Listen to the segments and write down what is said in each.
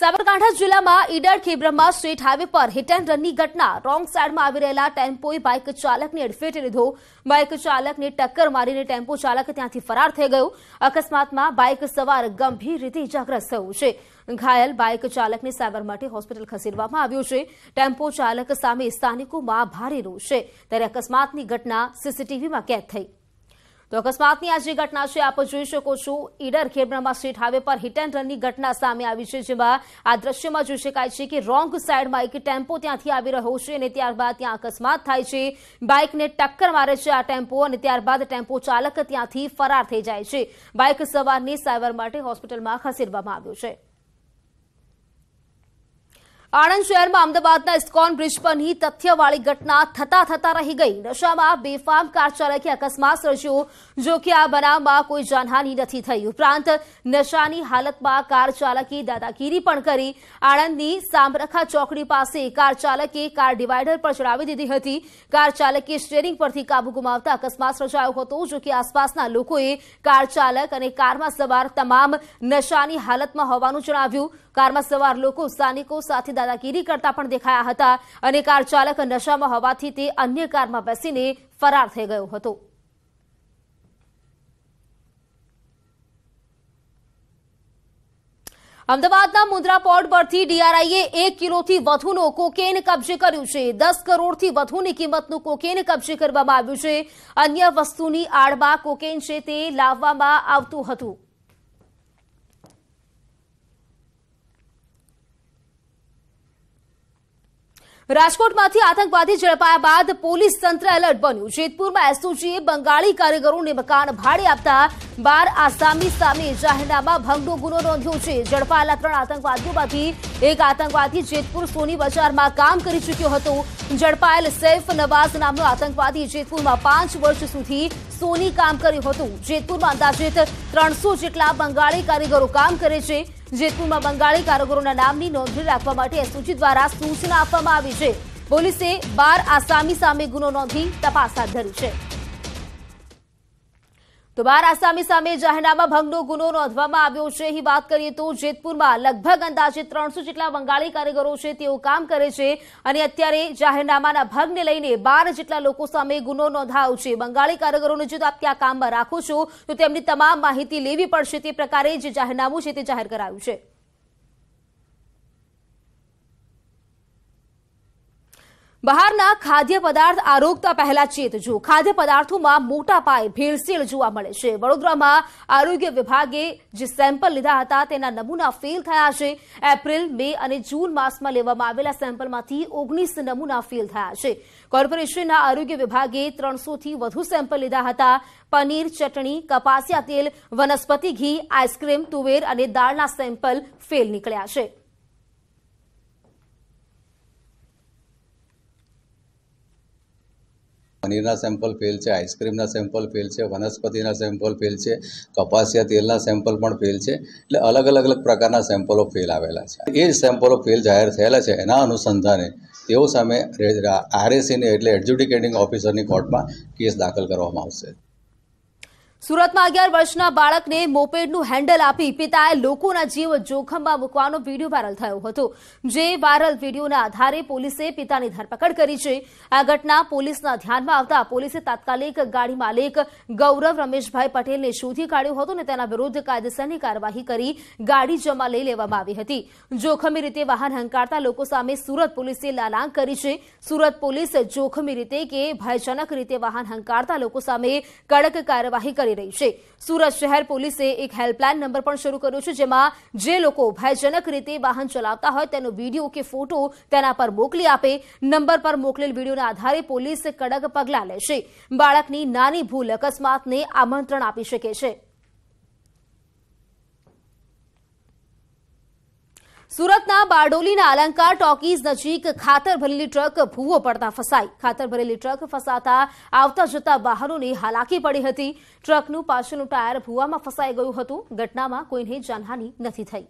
સાબરકાંઠા જિલ્લામાં ઈડર ખેબ્રમમાં state highway પર હિટ એન્ડ રનની ઘટના રોંગ સાઈડમાં આવી રહેલા ટેમ્પોએ બાઇક ચાલકને અડફેટે લીધો બાઇક ચાલકને ટક્કર મારીને ટેમ્પો ચાલક ત્યાંથી ફરાર થઈ ગયો અકસ્માતમાં બાઇક સવાર ગંભીર રીતે ઇજાગ્રસ્ત થયું છે ઘાયલ બાઇક ચાલકને સારવાર માટે હોસ્પિટલ ખસેડવામાં આવ્યો છે ટેમ્પો ચાલક સામે સ્થાનિકોમાં ભારે રોષ છે ત્યારે અકસ્માતની ઘટના સીસીટીવીમાં કેદ થઈ તો અકસ્માતની આ જે ઘટના છે આપ જોઈ શકો છો ઈડર ખેબરામાં સ્ટેટ હાઈવે પર હિટ એન્ડ રનની ઘટના સામે આવી છે જેમાં આ દ્રશ્યમાં જોઈ શકાય છે કે રોંગ સાઈડમાં એક ટેમ્પો ત્યાંથી આવી રહ્યો છે અને ત્યારબાદ ત્યાં અકસ્માત થાય છે બાઇકને ટક્કર મારે છે આ ટેમ્પો અને ત્યારબાદ ટેમ્પો ચાલક ત્યાંથી ફરાર થઈ જાય છે બાઇક સવારની સારવાર માટે હોસ્પિટલમાં ખસેડવામાં આવ્યો છે આણંદ શહેરમાં અમદાવાદના ઇસ્કોન બ્રિજ પરની તથ્યવાળી ઘટના થતા થતા રહી ગઈ નશામાં બેફામ કાર ચાલકે અકસ્માત સર્જ્યો જો કે આ બનાવમાં કોઈ જાનહાનિ નથી થઈ ઉપરાંત નશાની હાલતમાં કાર ચાલકે દાદાગીરી પણ કરી આણંદની સામરખા ચોકડી પાસે કાર ચાલકે કાર ડિવાઇડર પર ચડાવી દીધી હતી કાર ચાલકે સ્ટેરિંગ પરથી કાબુ ગુમાવતા અકસ્માત સર્જાયો હતો જો કે આસપાસના લોકોએ કાર ચાલક અને કારમાં સવાર તમામ નશાની હાલતમાં હોવાનું જણાવ્યું કારમાં સવાર લોકો સ્થાનિકો સાથે દાદાગીરી કરતા પણ દેખાયા હતા અને કાર ચાલક નશામાં હોવાથી તે અન્ય કારમાં બેસીને ફરાર થઈ ગયો હતો અમદાવાદના મુન્દ્રા પોર્ટ પરથી ડીઆરઆઈએ એક કિલોથી વધુનો કોકેન કબજે કર્યું છે દસ કરોડથી વધુની કિંમતનું કોકેન કબજે કરવામાં આવ્યું છે અન્ય વસ્તુની આડમાં કોકેન છે તે લાવવામાં આવતું હતું રાજકોટમાંથી આતંકવાદી ઝડપાયા બાદ પોલીસ તંત્ર એલર્ટ બન્યું જેતપુરમાં એસઓજીએ બંગાળી કારીગરોને મકાન ભાડે આપતા બાર આસામી સામે જાહેરનામા ભંગનો ગુનો નોંધ્યો છે ઝડપાયેલા ત્રણ આતંકવાદીઓમાંથી એક આતંકવાદી જેતપુર સોની બજારમાં કામ કરી ચૂક્યો હતો ઝડપાયેલ સૈફ નવાઝ નામનો આતંકવાદી જેતપુરમાં પાંચ વર્ષ સુધી સોની કામ કર્યું હતું જેતપુરમાં અંદાજિત ત્રણસો જેટલા બંગાળી કારીગરો કામ કરે છે જેતપુરમાં બંગાળી કારીગરોના નામની નોંધણી રાખવા માટે એસઓજી દ્વારા સૂચના આપવામાં આવી છે પોલીસે બાર આસામી સામે ગુનો નોંધી તપાસ હાથ ધરી છે તો બાર આસામી સામે જાહેરનામા ભંગનો ગુનો નોંધવામાં આવ્યો છે એ વાત કરીએ તો જેતપુરમાં લગભગ અંદાજે ત્રણસો જેટલા બંગાળી કારીગરો છે તેઓ કામ કરે છે અને અત્યારે જાહેરનામાના ભંગને લઈને બાર જેટલા લોકો સામે ગુનો નોંધાયો છે બંગાળી કારીગરોને જો આપ ત્યાં કામમાં રાખો છો તો તેમની તમામ માહિતી લેવી પડશે તે પ્રકારે જે જાહેરનામું છે તે જાહેર કરાયું છે બહારના ખાદ્ય પદાર્થ આરોગતા પહેલા ચેતજો ખાદ્ય પદાર્થોમાં મોટા પાયે ભેળસેળ જોવા મળે છે વડોદરામાં આરોગ્ય વિભાગે જે સેમ્પલ લીધા હતા તેના નમૂના ફેલ થયા છે એપ્રિલ મે અને જૂન માસમાં લેવામાં આવેલા સેમ્પલમાંથી ઓગણીસ નમૂના ફેલ થયા છે કોર્પોરેશનના આરોગ્ય વિભાગે ત્રણસોથી વધુ સેમ્પલ લીધા હતા પનીર ચટણી કપાસિયા તેલ વનસ્પતિ ઘી આઈસ્ક્રીમ તુવેર અને દાળના સેમ્પલ ફેલ નીકળ્યા છે પનીરના સેમ્પલ ફેલ છે આઈસક્રીમના સેમ્પલ ફેલ છે વનસ્પતિના સેમ્પલ ફેલ છે કપાસિયા તેલના સેમ્પલ પણ ફેલ છે એટલે અલગ અલગ અલગ પ્રકારના સેમ્પલો ફેલ આવેલા છે એ સેમ્પલો ફેલ જાહેર થયેલા છે એના અનુસંધાને તેઓ સામે આરએસીની એટલે એડજ્યુડિકેટિંગ ઓફિસરની કોર્ટમાં કેસ દાખલ કરવામાં આવશે સુરતમાં અગિયાર વર્ષના બાળકને મોપેડનું હેન્ડલ આપી પિતાએ લોકોના જીવ જોખમમાં મૂકવાનો વિડીયો વાયરલ થયો હતો જે વાયરલ વિડીયોના આધારે પોલીસે પિતાની ધરપકડ કરી છે આ ઘટના પોલીસના ધ્યાનમાં આવતા પોલીસે તાત્કાલિક ગાડી માલિક ગૌરવ રમેશભાઈ પટેલને શોધી કાઢ્યો હતો અને તેના વિરુદ્ધ કાયદેસરની કાર્યવાહી કરી ગાડી જમા લઈ લેવામાં આવી હતી જોખમી રીતે વાહન હંકારતા લોકો સામે સુરત પોલીસે લાલાંગ કરી છે સુરત પોલીસ જોખમી રીતે કે ભયજનક રીતે વાહન હંકારતા લોકો સામે કડક કાર્યવાહી કરી રે છે સુરત શહેર પોલીસ એક હેલ્પલાઈન નંબર પણ શરૂ કર્યો છે જેમાં જે લોકો ભાઈજનક રીતે વાહન ચલાવતા હોય તેનો વિડિયો કે ફોટો તેના પર મોકલી આપે નંબર પર મોકલેલ વિડિયોના આધારે પોલીસ કડક પગલા લેશે બાળકની નાની ભૂલ અકસ્માતને આમંત્રણ આપી શકે છે સુરતના બારડોલીના અલંકાર ટોકીઝ નજીક ખાતર ભરેલી ટ્રક ભૂવો પડતા ફસાઈ ખાતર ભરેલી ટ્રક ફસાતા આવતા જતા વાહનોની હાલાકી પડી હતી ટ્રકનું પાછળનું ટાયર ભૂવામાં ફસાઈ ગયું હતું ઘટનામાં કોઈને જાનહાની નથી થઈ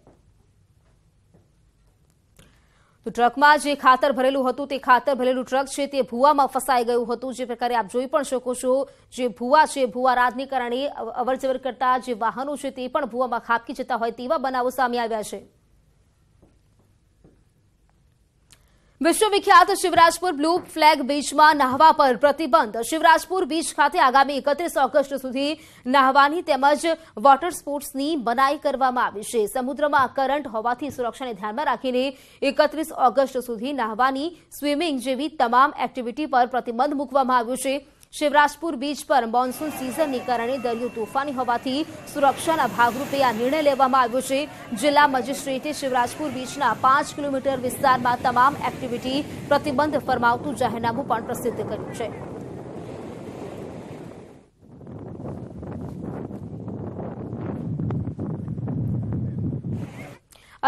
તો ટ્રકમાં જે ખાતર ભરેલું હતું તે ખાતર ભરેલું ટ્રક છે તે ભૂવામાં ફસાઈ ગયું હતું જે પ્રકારે આપ જોઈ પણ શકો છો જે ભૂવા છે ભૂવા રાતને કારણે અવરજવર કરતા જે વાહનો છે તે પણ ભૂવામાં ખાબકી જતા હોય તેવા બનાવો સામે આવ્યા છે વિશ્વવિખ્યાત શિવરાજપુર બ્લુ ફ્લેગ બીચમાં નહાવા પર પ્રતિબંધ શિવરાજપુર બીચ ખાતે આગામી એકત્રીસ ઓગસ્ટ સુધી નહાવાની તેમજ વોટર સ્પોર્ટ્સની મનાઈ કરવામાં આવી છે સમુદ્રમાં કરંટ હોવાથી સુરક્ષાને ધ્યાનમાં રાખીને એકત્રીસ ઓગસ્ટ સુધી નહાવાની સ્વિમિંગ જેવી તમામ એક્ટિવિટી પર પ્રતિબંધ મૂકવામાં આવ્યો છે શિવરાજપુર બીચ પર મોન્સૂન સિઝનને કારણે દરિયો તોફાની હોવાથી સુરક્ષાના ભાગરૂપે આ નિર્ણય લેવામાં આવ્યો છે જિલ્લા મજિસ્ટ્રેટે શિવરાજપુર બીચના પાંચ કિલોમીટર વિસ્તારમાં તમામ એક્ટિવિટી પ્રતિબંધ ફરમાવતું જાહેરનામું પણ પ્રસિદ્ધ કર્યું છે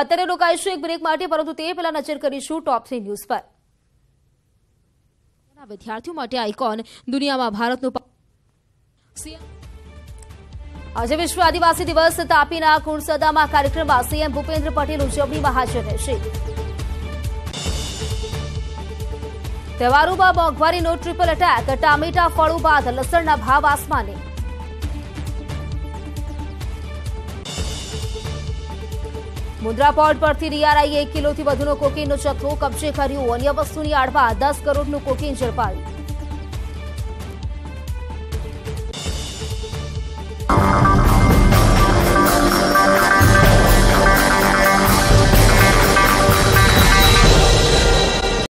અત્યારે રોકાઈશું એક બ્રેક માટે પરંતુ તે પહેલા નજર કરીશું ટોપ થ્રી ન્યૂઝ પર વિદ્યાર્થીઓ માટે આઇકોન દુનિયામાં ભારતનું આજે વિશ્વ આદિવાસી દિવસ તાપીના કુણસદામાં કાર્યક્રમમાં સીએમ ભૂપેન્દ્ર પટેલ ઉજવણીમાં હાજર રહેશે તહેવારોમાં મોંઘવારીનો ટ્રિપલ એટેક ટામેટા ફળો બાદ લસણના ભાવ આસમાને મુદ્રા પોર્ટ પરથી ડીઆરઆઈએ એક કિલોથી વધુનો કોકીનનો જથ્થો કબજે કર્યો અન્ય વસ્તુની આડમાં દસ કરોડનું કોકીન ઝડપાયું